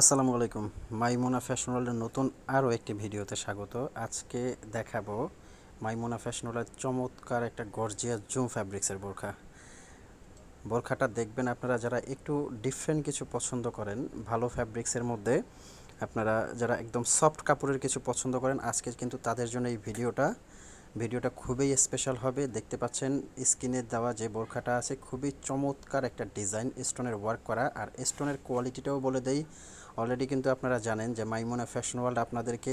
আসসালামু আলাইকুম মাইমোনা ফ্যাশন ওয়ার্ল্ডের নতুন আরও একটি ভিডিওতে স্বাগত আজকে দেখাবো মাইমোনা ফ্যাশন ওয়ার্ল্ডের চমৎকার একটা গর্জিয়া জুম ফ্যাব্রিক্সের বোরখা বোরখাটা দেখবেন আপনারা যারা একটু ডিফারেন্ট কিছু পছন্দ করেন ভালো ফ্যাব্রিক্সের মধ্যে আপনারা যারা একদম সফট কাপড়ের কিছু পছন্দ করেন আজকে কিন্তু তাদের জন্য এই ভিডিওটা ভিডিওটা খুবই স্পেশাল হবে দেখতে পাচ্ছেন স্কিনে দেওয়া যে বোরখাটা আছে খুবই চমৎকার একটা ডিজাইন স্টোনের ওয়ার্ক করা আর স্টোনের কোয়ালিটিটাও বলে দেই অলরেডি কিন্তু আপনারা জানেন যে মাইমোনা ফ্যাশন ওয়ার্ল্ড আপনাদেরকে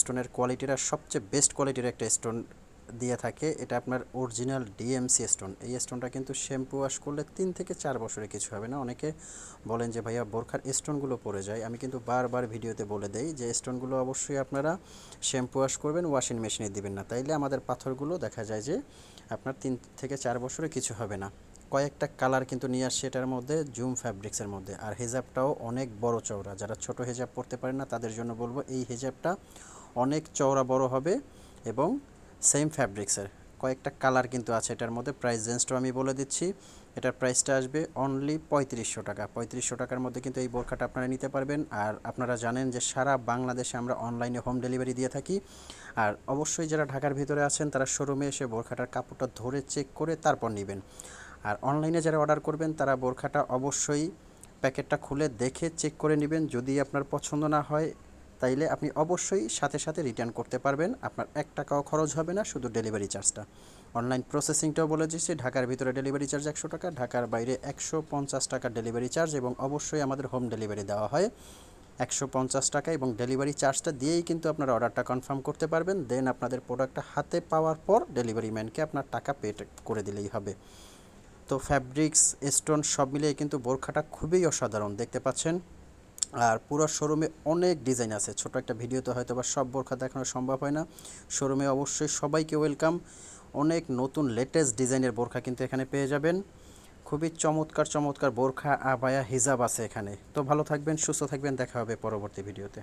স্টোনের কোয়ালিটিটা সবচেয়ে বেস্ট কোয়ালিটির একটা স্টোন দিয়ে থাকে এটা আপনার অরিজিনাল ডিএমসি স্টোন এই স্টোনটা কিন্তু শ্যাম্পু ওয়াশ করলে তিন থেকে চার বছরে কিছু হবে না অনেকে বলেন যে ভাইয়া বোরখার স্টোনগুলো পড়ে যায় আমি কিন্তু বারবার ভিডিওতে বলে দেই যে স্টোনগুলো অবশ্যই আপনারা শ্যাম্পু ওয়াশ করবেন ওয়াশিং মেশিনে দিবেন না তাইলে আমাদের পাথরগুলো দেখা যায় যে আপনার তিন থেকে চার বছরে কিছু হবে না কয়েকটা কালার কিন্তু নিয়ে আসছে এটার মধ্যে জুম ফ্যাব্রিক্সের মধ্যে আর হেজাবটাও অনেক বড় চওড়া যারা ছোট হেজাব পরতে পারে না তাদের জন্য বলবো এই হেজাবটা অনেক চওড়া বড় হবে এবং সেম ফ্যাব্রিক্সের কয়েকটা কালার কিন্তু আছে এটার মধ্যে প্রাইস রেঞ্জটাও আমি বলে দিচ্ছি এটার প্রাইসটা আসবে অনলি পঁয়ত্রিশশো টাকা পঁয়ত্রিশশো টাকার মধ্যে কিন্তু এই বোরখাটা আপনারা নিতে পারবেন আর আপনারা জানেন যে সারা বাংলাদেশে আমরা অনলাইনে হোম ডেলিভারি দিয়ে থাকি আর অবশ্যই যারা ঢাকার ভিতরে আছেন তারা শোরুমে এসে বোরখাটার কাপড়টা ধরে চেক করে তারপর নেবেন আর অনলাইনে যারা অর্ডার করবেন তারা বোরখাটা অবশ্যই প্যাকেটটা খুলে দেখে চেক করে নেবেন যদি আপনার পছন্দ না হয় তাইলে আপনি অবশ্যই সাথে সাথে রিটার্ন করতে পারবেন আপনার এক টাকাও খরচ হবে না শুধু ডেলিভারি চার্জটা অনলাইন প্রসেসিংটাও বলে দিচ্ছে ঢাকার ভিতরে ডেলিভারি চার্জ একশো টাকা ঢাকার বাইরে একশো পঞ্চাশ টাকা ডেলিভারি চার্জ এবং অবশ্যই আমাদের হোম ডেলিভারি দেওয়া হয় একশো পঞ্চাশ টাকা এবং ডেলিভারি চার্জটা দিয়েই কিন্তু আপনারা অর্ডারটা কনফার্ম করতে পারবেন দেন আপনাদের প্রোডাক্টটা হাতে পাওয়ার পর ডেলিভারি ম্যানকে আপনার টাকা পে করে দিলেই হবে তো ফ্যাব্রিক্স স্টোন সব মিলিয়ে কিন্তু বোরখাটা খুবই অসাধারণ দেখতে পাচ্ছেন আর পুরো শোরুমে অনেক ডিজাইন আছে ছোট একটা ভিডিওতে হয়তো বা সব বোরখা দেখানো সম্ভব হয় না শোরুমে অবশ্যই সবাইকে ওয়েলকাম অনেক নতুন লেটেস্ট ডিজাইনের বোরখা কিন্তু এখানে পেয়ে যাবেন খুবই চমৎকার চমৎকার বোরখা আবায়া হিজাব আছে এখানে তো ভালো থাকবেন সুস্থ থাকবেন দেখা হবে পরবর্তী ভিডিওতে